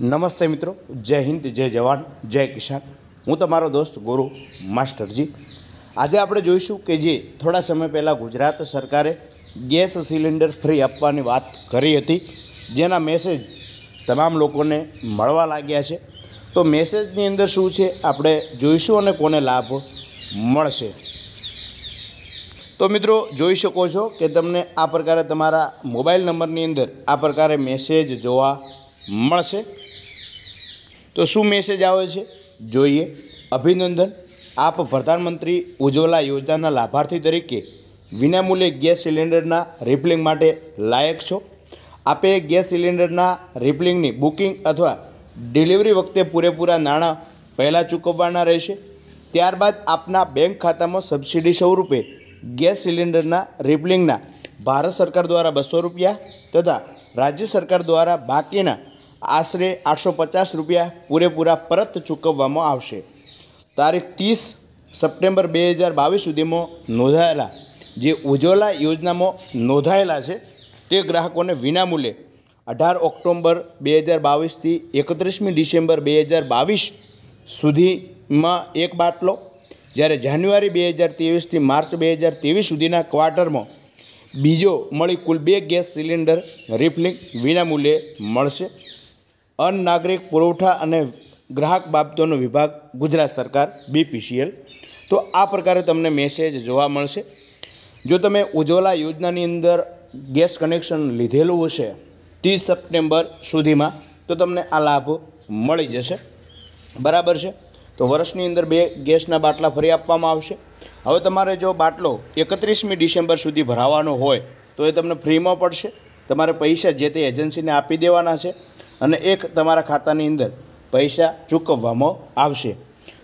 નમસ્તે મિત્રો જય હિન્દ જય જવાન જય કિસાન હું તમારો દોસ્ત ગુરુ માસ્ટરજી આજે આપણે જોઈશું કે જે થોડા સમય પહેલાં ગુજરાત સરકારે ગેસ સિલિન્ડર ફ્રી આપવાની વાત કરી હતી જેના મેસેજ તમામ લોકોને મળવા લાગ્યા છે તો મેસેજની અંદર શું છે આપણે જોઈશું અને કોને લાભ મળશે તો મિત્રો જોઈ શકો છો કે તમને આ પ્રકારે તમારા મોબાઈલ નંબરની અંદર આ પ્રકારે મેસેજ જોવા મળશે તો શું મેસેજ આવે છે જોઈએ અભિનંદન આપ પ્રધાનમંત્રી ઉજ્જવલા યોજનાના લાભાર્થી તરીકે વિનામૂલ્યે ગેસ સિલિન્ડરના રિપલિંગ માટે લાયક છો આપે ગેસ સિલિન્ડરના રિપલિંગની બુકિંગ અથવા ડિલિવરી વખતે પૂરેપૂરા નાણાં પહેલાં ચૂકવવાના રહેશે ત્યારબાદ આપના બેંક ખાતામાં સબસિડી સ્વરૂપે ગેસ સિલિન્ડરના રિપલિંગના ભારત સરકાર દ્વારા બસો રૂપિયા તથા રાજ્ય સરકાર દ્વારા બાકીના આશરે આઠસો પચાસ રૂપિયા પૂરેપૂરા પરત ચૂકવવામાં આવશે તારીખ ત્રીસ સપ્ટેમ્બર બે હજાર બાવીસ સુધીમાં નોંધાયેલા જે ઉજ્જવલા યોજનામાં નોંધાયેલા છે તે ગ્રાહકોને વિનામૂલ્યે અઢાર ઓક્ટોમ્બર બે હજાર બાવીસથી એકત્રીસમી ડિસેમ્બર બે હજાર બાવીસ સુધીમાં એક બાટલો જ્યારે જાન્યુઆરી બે હજાર ત્રેવીસથી માર્ચ બે હજાર ત્રેવીસ સુધીના ક્વાર્ટરમાં બીજો મળી કુલ બે ગેસ સિલિન્ડર રિફિલિંગ વિનામૂલ્યે મળશે અન નાગરિક પુરવઠા અને ગ્રાહક બાબતોનો વિભાગ ગુજરાત સરકાર બીપીસીએલ તો આ પ્રકારે તમને મેસેજ જોવા મળશે જો તમે ઉજ્જવલા યોજનાની અંદર ગેસ કનેક્શન લીધેલું હશે ત્રીસ સપ્ટેમ્બર સુધીમાં તો તમને આ લાભ મળી જશે બરાબર છે તો વર્ષની અંદર બે ગેસના બાટલા ફરી આપવામાં આવશે હવે તમારે જો બાટલો એકત્રીસમી ડિસેમ્બર સુધી ભરાવાનો હોય તો એ તમને ફ્રીમાં પડશે તમારે પૈસા જે તે એજન્સીને આપી દેવાના છે અને એક તમારા ખાતાની અંદર પૈસા ચૂકવવામાં આવશે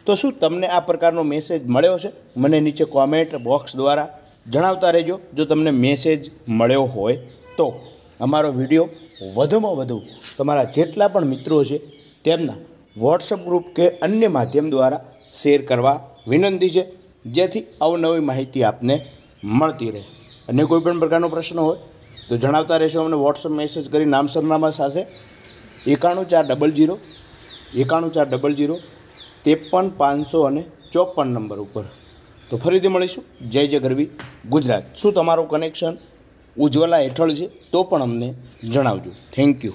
તો શું તમને આ પ્રકારનો મેસેજ મળ્યો છે મને નીચે કોમેન્ટ બોક્સ દ્વારા જણાવતા રહેજો જો તમને મેસેજ મળ્યો હોય તો અમારો વિડીયો વધુમાં વધુ તમારા જેટલા પણ મિત્રો છે તેમના વોટ્સઅપ ગ્રુપ કે અન્ય માધ્યમ દ્વારા શેર કરવા વિનંતી છે જેથી અવનવી માહિતી આપને મળતી રહે અને કોઈ પણ પ્રકારનો પ્રશ્ન હોય તો જણાવતા રહેશો અમને વોટ્સઅપ મેસેજ કરી નામ સરનામા સાથે એકાણું ચાર ડબલ જીરો એકાણું ચાર ડબલ જીરો ત્રેપન પાંચસો અને ચોપન નંબર ઉપર તો ફરીથી મળીશું જય જય ગરવી ગુજરાત શું તમારું કનેક્શન ઉજ્જવલા હેઠળ છે તો પણ અમને જણાવજો થેન્ક યુ